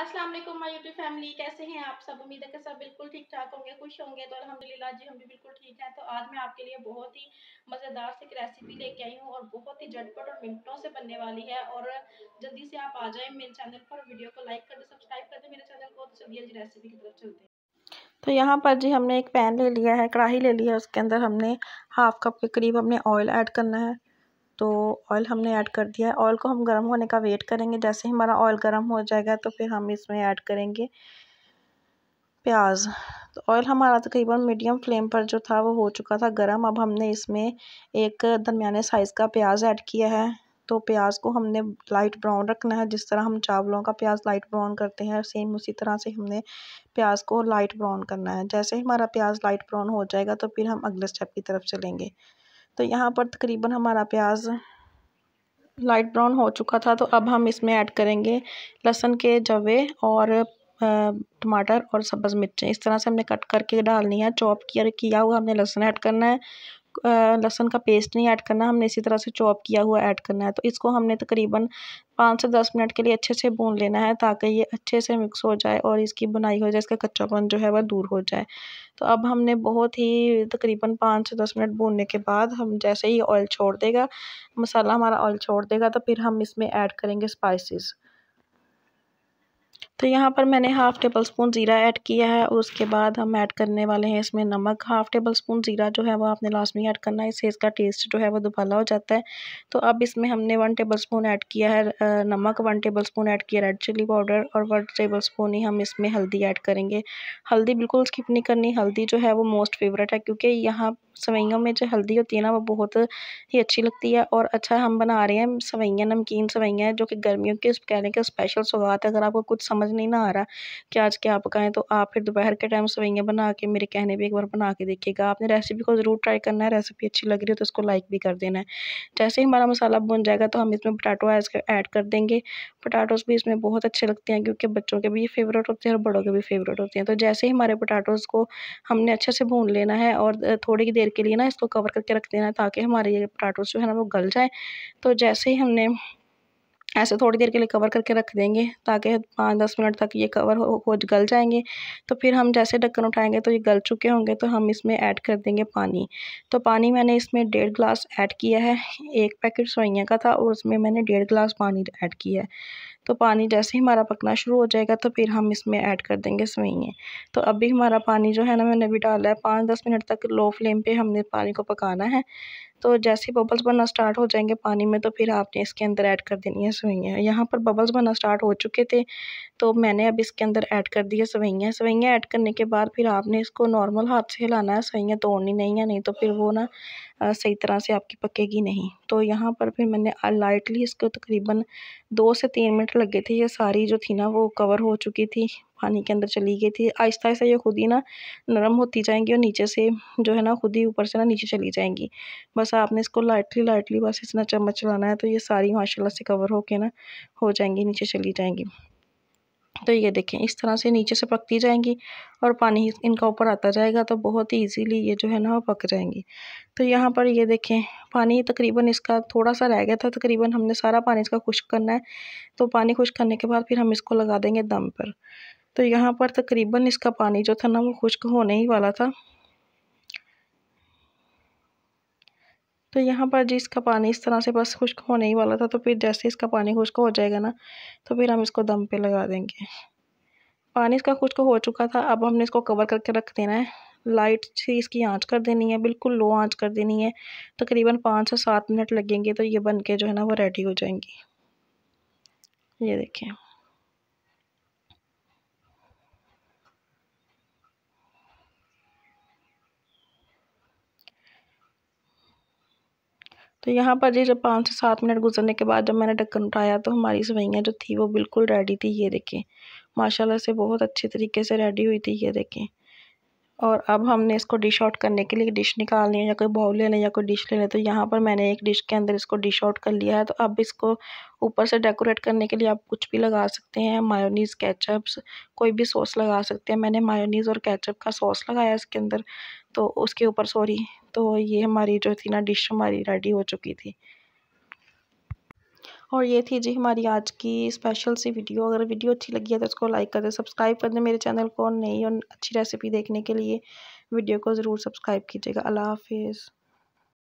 अस्सलाम वालेकुम my YouTube family कैसे हैं आप सब उम्मीद है कि सब बिल्कुल ठीक ठाक होंगे खुश होंगे तो अल्हम्दुलिल्लाह जी हम भी बिल्कुल ठीक हैं तो आज मैं आपके लिए बहुत ही मज़ेदार से एक रेसिपी लेके आई हूँ और बहुत ही झटपट और मिनटों से बनने वाली है और जल्दी से आप आ जाएँ मेरे चैनल पर वीडियो को लाइक कर दें सब्सक्राइब कर दें मेरे चैनल को तो चलिए जी रेसिपी की तरफ चलते हैं तो यहाँ पर जी हमने एक पैन ले लिया है कढ़ाई ले लिया है उसके अंदर हमने हाफ कप के करीब हमने ऑयल ऐड करना है तो ऑयल हमने ऐड कर दिया है ऑयल को हम गर्म होने का वेट करेंगे जैसे ही हमारा ऑयल गर्म हो जाएगा तो फिर हम इसमें ऐड करेंगे प्याज तो ऑयल हमारा तकरीबन मीडियम फ्लेम पर जो था वो हो चुका था गर्म अब हमने इसमें एक दरमियाने साइज़ का प्याज ऐड किया है तो प्याज को हमने लाइट ब्राउन रखना है जिस तरह हम चावलों का प्याज लाइट ब्राउन करते हैं सेम उसी तरह से हमने प्याज को लाइट ब्राउन करना है जैसे ही हमारा प्याज लाइट ब्राउन हो जाएगा तो फिर हम अगले स्टेप की तरफ चलेंगे तो यहाँ पर तकरीबन हमारा प्याज लाइट ब्राउन हो चुका था तो अब हम इसमें ऐड करेंगे लहसुन के जवे और टमाटर और सब्ज़ मिर्चें इस तरह से हमने कट करके डालनी है चॉप किया हुआ हमने लहसुन ऐड करना है लहसुन का पेस्ट नहीं ऐड करना हमने इसी तरह से चॉप किया हुआ ऐड करना है तो इसको हमने तकरीबन पाँच से दस मिनट के लिए अच्छे से भून लेना है ताकि ये अच्छे से मिक्स हो जाए और इसकी बुनाई हो जाए इसका कच्चापन जो है वह दूर हो जाए तो अब हमने बहुत ही तकरीबन पाँच से दस मिनट भूनने के बाद हम जैसे ही ऑयल छोड़ देगा मसाला हमारा ऑयल छोड़ देगा तो फिर हम इसमें ऐड करेंगे स्पाइसिस तो यहाँ पर मैंने हाफ़ टेबल स्पून ज़ीरा ऐड किया है और उसके बाद हम ऐड करने वाले हैं इसमें नमक हाफ़ टेबल स्पून ज़ीरा जो है वो आपने लास्ट में ऐड करना है इससे इसका टेस्ट जो है वो दुबला हो जाता है तो अब इसमें हमने वन टेबल स्पून ऐड किया है नमक वन टेबल स्पून ऐड किया रेड चिली पाउडर और वन टेबल स्पून ही हम इसमें हल्दी ऐड करेंगे हल्दी बिल्कुल स्किप नहीं करनी हल्दी जो है वो मोस्ट फेवरेट है क्योंकि यहाँ सवैयों में जो हल्दी होती है ना वो बहुत ही अच्छी लगती है और अच्छा हम बना रहे हैं सवैयाँ नमकीन सवैयाँ जो कि गर्मियों के कहने के स्पेशल सौगात है अगर आपको कुछ समझ समझ नहीं ना आ रहा कि आज क्या पकाएं तो आप फिर दोपहर के टाइम सवैयाँ बना के मेरे कहने पर एक बार बना के देखिएगा आपने रेसिपी को ज़रूर ट्राई करना है रेसिपी अच्छी लग रही हो तो उसको लाइक भी कर देना है जैसे ही हमारा मसाला बन जाएगा तो हम इसमें पटाटो ऐड कर देंगे पटाटोज़ भी इसमें बहुत अच्छे लगते हैं क्योंकि बच्चों के भी फेवरेट होते हैं और बड़ों के भी फेवरेट होते हैं तो जैसे ही हमारे पटाटोज़ को हमने अच्छे से भून लेना है और थोड़ी ही देर के लिए ना इसको कवर करके रख देना है ताकि हमारे ये पटाटोज़ जो है ना वो गल जाए तो जैसे ही हमने ऐसे थोड़ी देर के लिए कवर करके रख देंगे ताकि पाँच दस मिनट तक ये कवर हो, हो गल जाएंगे तो फिर हम जैसे ढक्कन उठाएंगे तो ये गल चुके होंगे तो हम इसमें ऐड कर देंगे पानी तो पानी मैंने इसमें डेढ़ गिलास ऐड किया है एक पैकेट सोइया का था और उसमें मैंने डेढ़ गिलास पानी ऐड किया है तो पानी जैसे ही हमारा पकना शुरू हो जाएगा तो फिर हम इसमें ऐड कर देंगे सवैयें तो अभी हमारा पानी जो है ना मैंने अभी डाला है पाँच दस मिनट तक लो फ्लेम पे हमने पानी को पकाना है तो जैसे ही बबल्स बनना स्टार्ट हो जाएंगे पानी में तो फिर आपने इसके अंदर ऐड कर देनी है सवैयाँ यहाँ पर बबल्स बनना स्टार्ट हो चुके थे तो मैंने अब इसके अंदर ऐड कर दिया है सवैयाँ सवैयाँ ऐड करने के बाद फिर आपने इसको नॉर्मल हाथ से हिलाना है सवैयाँ तोड़नी नहीं है नहीं तो फिर वो ना सही तरह से आपकी पकेगी नहीं तो यहाँ पर फिर मैंने लाइटली इसको तकरीबन दो से तीन मिनट लगे थे ये सारी जो थी ना वो कवर हो चुकी थी पानी के अंदर चली गई थी आहिस्ता आहिस्ता ये खुद ही ना नरम होती जाएंगी और नीचे से जो है ना खुद ही ऊपर से ना नीचे चली जाएंगी बस आपने इसको लाइटली लाइटली बस इतना चम्मच चलाना है तो ये सारी माशाल्लाह से कवर होके ना हो जाएंगी नीचे चली जाएंगी तो ये देखें इस तरह से नीचे से पकती जाएंगी और पानी इनका ऊपर आता जाएगा तो बहुत ही ईजीली ये जो है ना वो पक जाएंगी तो यहाँ पर ये देखें पानी तकरीबन इसका थोड़ा सा रह गया था तकरीबन हमने सारा पानी इसका खुश्क करना है तो पानी खुश्क करने के बाद फिर हम इसको लगा देंगे दम पर तो यहाँ पर तकरीबन इसका पानी जो था ना वो खुश्क होने ही वाला था तो यहाँ पर जी इसका पानी इस तरह से बस खुश्क होने ही वाला था तो फिर जैसे इसका पानी खुश्क हो जाएगा ना तो फिर हम इसको दम पे लगा देंगे पानी इसका खुश्क हो चुका था अब हमने इसको कवर करके रख देना है लाइट से इसकी आंच कर देनी है बिल्कुल लो आंच कर देनी है तकरीबन पाँच से सात मिनट लगेंगे तो ये बन के जो है ना वो रेडी हो जाएंगी ये देखिए तो यहाँ पर जी जब पाँच से सात मिनट गुजरने के बाद जब मैंने ढक्कन उठाया तो हमारी सवैयाँ जो थी वो बिल्कुल रेडी थी ये देखें माशाल्लाह से बहुत अच्छे तरीके से रेडी हुई थी ये देखें और अब हमने इसको डिश आउट करने के लिए डिश निकालनी है या कोई बाउल ले लें या कोई डिश ले लें तो यहाँ पर मैंने एक डिश के अंदर इसको डिश आउट कर लिया है तो अब इसको ऊपर से डेकोरेट करने के लिए आप कुछ भी लगा सकते हैं मायोनीज़ केचप्स कोई भी सॉस लगा सकते हैं मैंने मायोनीज़ और केचप का सॉस लगाया इसके अंदर तो उसके ऊपर सॉरी तो ये हमारी जो थी ना डिश हमारी रेडी हो चुकी थी और ये थी जी हमारी आज की स्पेशल सी वीडियो अगर वीडियो अच्छी लगी है तो उसको लाइक कर दें सब्सक्राइब कर दें मेरे चैनल को नई और अच्छी रेसिपी देखने के लिए वीडियो को ज़रूर सब्सक्राइब कीजिएगा अल्लाह हाफिज़